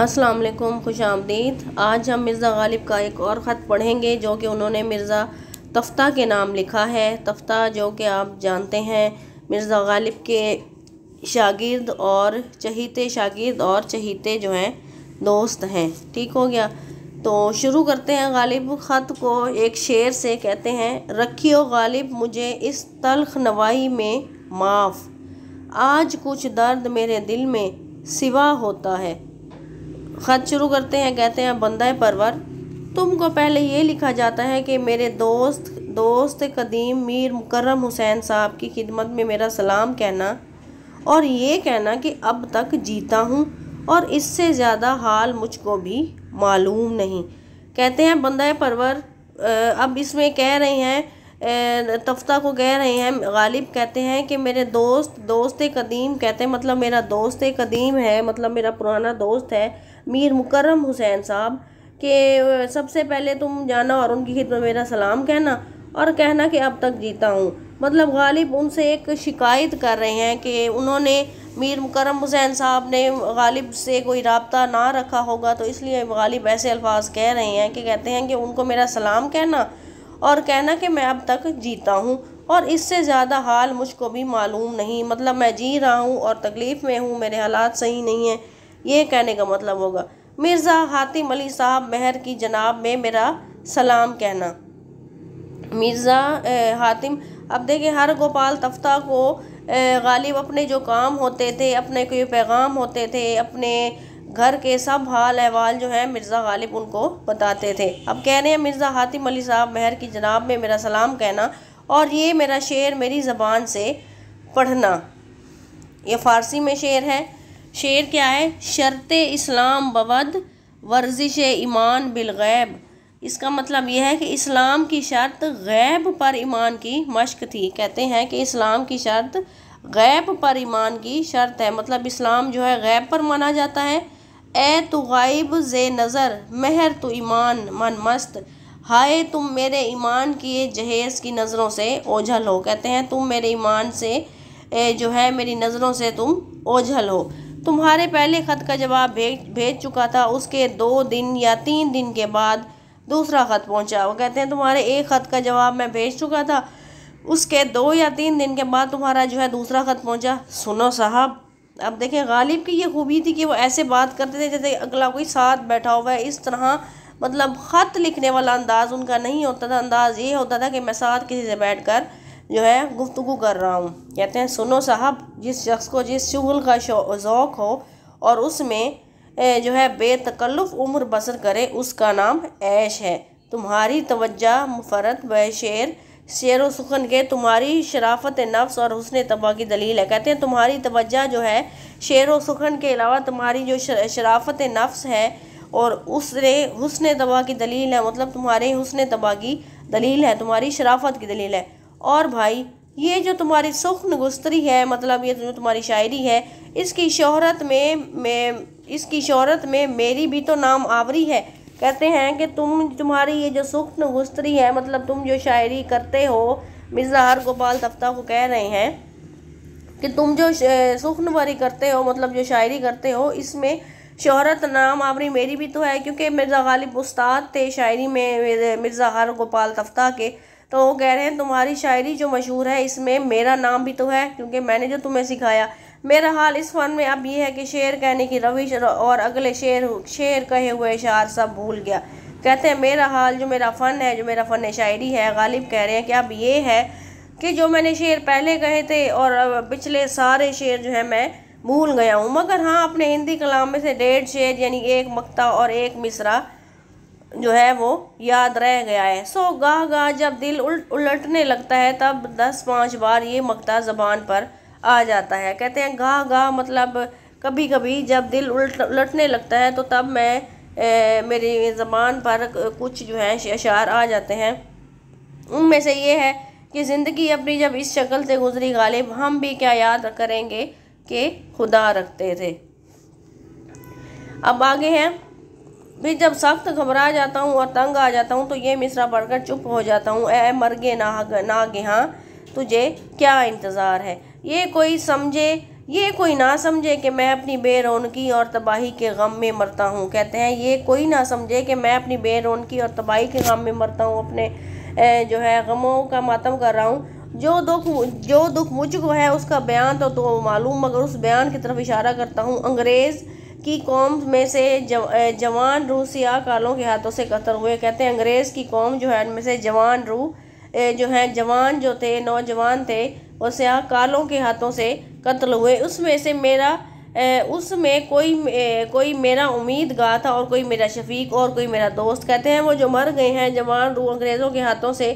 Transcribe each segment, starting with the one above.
अस्सलाम वालेकुम खुश आमदीद आज हम मिर्ज़ा गालिब का एक और ख़त पढ़ेंगे जो कि उन्होंने मिर्ज़ा तफ्ता के नाम लिखा है तफ्ता जो कि आप जानते हैं मिर्ज़ा गालिब के शागिर्द और चहीते शागिर्द और चहीते जो हैं दोस्त हैं ठीक हो गया तो शुरू करते हैं गालिब ख़त को एक शेर से कहते हैं रखियो गालिब मुझे इस तलख नवाई में माफ़ आज कुछ दर्द मेरे दिल में सिवा होता है ख़त शुरू करते हैं कहते हैं बंदा परवर तुमको पहले ये लिखा जाता है कि मेरे दोस्त दोस्त कदीम मीर मुकर्रम हुसैन साहब की खिदमत में मेरा सलाम कहना और ये कहना कि अब तक जीता हूँ और इससे ज़्यादा हाल मुझको भी मालूम नहीं कहते हैं बंदा परवर अब इसमें कह रहे हैं तफ्ता को कह रहे हैं गालिब कहते हैं कि मेरे दोस्त दोस्त कदीम कहते हैं मतलब मेरा दोस्त कदीम है मतलब मेरा पुराना दोस्त है मीर मुकर्रम हुसैन साहब के सबसे पहले तुम जाना और उनकी खिदमत मेरा सलाम कहना और कहना कि अब तक जीता हूँ मतलब गालिब उनसे एक शिकायत कर रहे हैं कि उन्होंने मीर मुकरम हुसैन साहब ने गालिब से कोई रबता ना रखा होगा तो इसलिए गालिब ऐसे अल्फाज कह रहे हैं कि कहते हैं कि उनको मेरा सलाम कहना और कहना कि मैं अब तक जीता हूँ और इससे ज़्यादा हाल मुझको भी मालूम नहीं मतलब मैं जी रहा हूँ और तकलीफ़ में हूँ मेरे हालात सही नहीं हैं ये कहने का मतलब होगा मिर्ज़ा हातिम अली साहब महर की जनाब में मेरा सलाम कहना मिर्ज़ा हातिम अब देखिए हर गोपाल तफ्ता को गालिब अपने जो काम होते थे अपने कोई पैगाम होते थे अपने घर के सब हाल अहवाल जो हैं मिर्ज़ा गालिब उनको बताते थे अब कह रहे हैं मिर्ज़ा हातिम अली साहब महर की जनाब में मेरा सलाम कहना और ये मेरा शेर मेरी ज़बान से पढ़ना ये फ़ारसी में शेर है शेर क्या है शर्त इस्लाम बवद वर्जिश ईमान बिलगैब इसका मतलब यह है कि इस्लाम की शर्त गैब पर ईमान की मश्क थी कहते हैं कि इस्लाम की शर्त गैब पर ईमान की शर्त है मतलब इस्लाम जो है गैब पर माना जाता है ए तो गायब जे नज़र महर तो ईमान मन मस्त हाय तुम मेरे ईमान किए जहेज़ की नज़रों से ओझल हो कहते हैं तुम मेरे ईमान से ए, जो है मेरी नज़रों से तुम ओझल हो तुम्हारे पहले ख़त का जवाब भेज भेज चुका था उसके दो दिन या तीन दिन के बाद दूसरा ख़त पहुंचा वो कहते हैं तुम्हारे एक ख़त का जवाब मैं भेज चुका था उसके दो या तीन दिन के बाद तुम्हारा जो है दूसरा ख़त पहुंचा सुनो साहब अब देखें गालिब की ये खूबी थी कि वो ऐसे बात करते थे जैसे अगला कोई साथ बैठा हुआ है इस तरह मतलब ख़त लिखने वाला अंदाज़ उनका नहीं होता था अंदाज़ ये होता था कि मैं साथ किसी से बैठ कर जो है गुफ्तु कर रहा हूँ कहते हैं सुनो साहब जिस शख्स को जिस शुगल का शौक़ हो और उसमें जो है बेतकल्लुफ़ उम्र बसर करे उसका नाम ऐश है तुम्हारी तवज्जा मुफरत व शेर शेर व सुखन के तुम्हारी शराफत नफ्स और हसन तबा की दलील है कहते हैं तुम्हारी तवज्जा जो है शेर व सुखन के अलावा तुम्हारी जो शराफत नफ्स है और उसने हुसन तबाह की दलील है मतलब तुम्हारे हुसन तबाह की दलील है तुम्हारी शराफत की दलील है और भाई ये जो तुम्हारी सुखन गुस्तरी है मतलब ये जो तुम्हारी शायरी है इसकी शोहरत में मैं इसकी शोहरत में मेरी भी तो नाम आवरी है कहते हैं कि तुम तुम्हारी ये जो सुखन नगुस्तरी है मतलब तुम जो शायरी करते हो मिर्ज़ा हर गोपाल तफ्ता को कह रहे हैं कि तुम जो सुखनवरी करते हो मतलब जो शायरी करते हो इसमें शहरत नाम आवरी मेरी भी तो है क्योंकि मिर्ज़ा गालिब उस्ताद थे शायरी में मिर्ज़ा हर गोपाल तफ्ता के तो वो कह रहे हैं तुम्हारी शायरी जो मशहूर है इसमें मेरा नाम भी तो है क्योंकि मैंने जो तुम्हें सिखाया मेरा हाल इस फन में अब ये है कि शेर कहने की रविश और अगले शेर शेर कहे हुए शार सब भूल गया कहते हैं मेरा हाल जो मेरा फ़न है जो मेरा फ़न शायरी है गालिब कह रहे हैं कि अब ये है कि जो मैंने शेर पहले कहे थे और पिछले सारे शेर जो है मैं भूल गया हूँ मगर हाँ अपने हिंदी कलाम में से डेढ़ शेर यानी एक मक्ता और एक मिसरा जो है वो याद रह गया है सो गाह गाह जब दिल उलटने लगता है तब दस पाँच बार ये मकता ज़बान पर आ जाता है कहते हैं गाह गाह मतलब कभी कभी जब दिल उलट उलटने लगता है तो तब मैं ए, मेरी ज़बान पर कुछ जो है अशार आ जाते हैं उनमें से ये है कि ज़िंदगी अपनी जब इस शक्ल से गुजरी गालिब हम भी क्या याद करेंगे कि खुदा रखते थे अब आगे हैं फिर जब सख्त घबरा जाता हूँ और तंग आ जाता हूँ तो ये मिसरा पढ़कर चुप हो जाता हूँ ए मरगे ना ना हाँ तुझे क्या इंतज़ार है ये कोई समझे ये कोई ना समझे कि मैं अपनी बेरौनकी और तबाही के गम में मरता हूँ कहते हैं ये कोई ना समझे कि मैं अपनी बेरौनकी और तबाही के गम में मरता हूँ अपने जो है गमों का मातम कर रहा हूँ जो दुख जो दुख मुझको है उसका बयान तो तो मालूम मगर उस बयान की तरफ इशारा करता हूँ अंग्रेज़ की कौम में से जव, जवान रूह सियाह कालों के हाथों से कतर हुए कहते हैं अंग्रेज़ की कौम जो है उनमें से जवान रूह जो है जवान जो थे नौजवान थे वो सियाह कालों के हाथों से कत्ल हुए उसमें से मेरा उसमें कोई कोई मेरा उम्मीद गा था और कोई मेरा शफीक और कोई मेरा दोस्त कहते हैं वो जो मर गए हैं जवान रू अंग्रेज़ों के हाथों से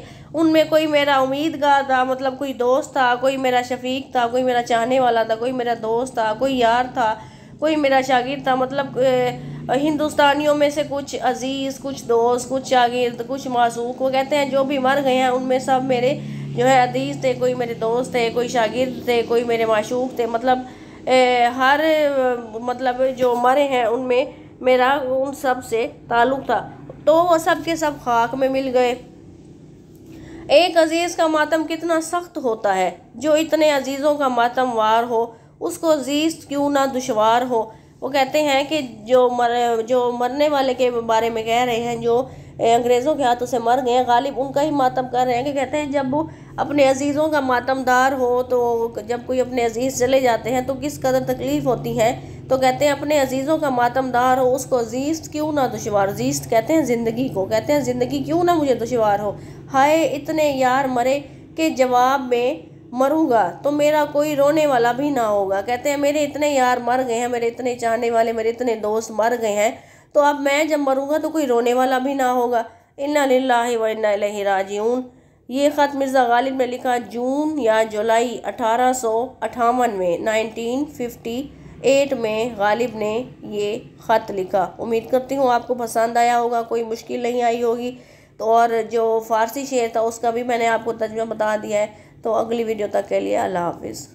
उनमें कोई मेरा उम्मीद गा था मतलब कोई दोस्त था कोई मेरा शफीक था कोई मेरा चाहने वाला था कोई मेरा दोस्त था कोई यार था कोई मेरा शागिर था मतलब हिंदुस्तानियों में से कुछ अजीज़ कुछ दोस्त कुछ शागिर्द कुछ मासूक वो कहते हैं जो भी मर गए हैं उनमें सब मेरे जो है अदीज़ थे कोई मेरे दोस्त थे कोई शागिर्द थे कोई मेरे माशूक थे मतलब ए, हर मतलब जो मरे हैं उनमें मेरा उन सब से ताल्लुक़ था तो वह सब के सब खाक में मिल गए एक अज़ीज़ का मातम कितना सख्त होता है जो इतने अज़ीज़ों का मातम वार हो उसको अजीज़ क्यों ना दुशवार हो वो कहते हैं कि जो मर जो मरने वाले के बारे में कह रहे हैं जो अंग्रेज़ों के हाथों से मर गए गालिब उनका ही मातम कर रहे हैं कि कहते हैं जब वो अपने अजीज़ों का मातमदार हो तो जब कोई अपने अजीज़ चले जाते हैं तो किस कदर तकलीफ़ होती है तो कहते हैं अपने अजीज़ों का मातमदार हो उसको अजीज़ क्यों ना दुशवार अजीज़ कहते हैं ज़िंदगी को कहते हैं ज़िंदगी क्यों ना मुझे दुशवार हो हाय इतने यार मरे के जवाब में मरूंगा तो मेरा कोई रोने वाला भी ना होगा कहते हैं मेरे इतने यार मर गए हैं मेरे इतने चाहने वाले मेरे इतने दोस्त मर गए हैं तो अब मैं जब मरूंगा तो कोई रोने वाला भी ना होगा इन्ना लाला व इन्ना ये ख़त मिर्ज़ा गालिब ने लिखा जून या जुलाई अठारह सौ अठावन में नाइनटीन फिफ्टी एट में गालिब ने ये ख़त लिखा उम्मीद करती हूँ आपको पसंद आया होगा कोई मुश्किल नहीं आई होगी तो और जो फ़ारसी शेर था उसका भी मैंने आपको तजमा बता दिया है तो अगली वीडियो तक के लिए अल्लाह हाफिज़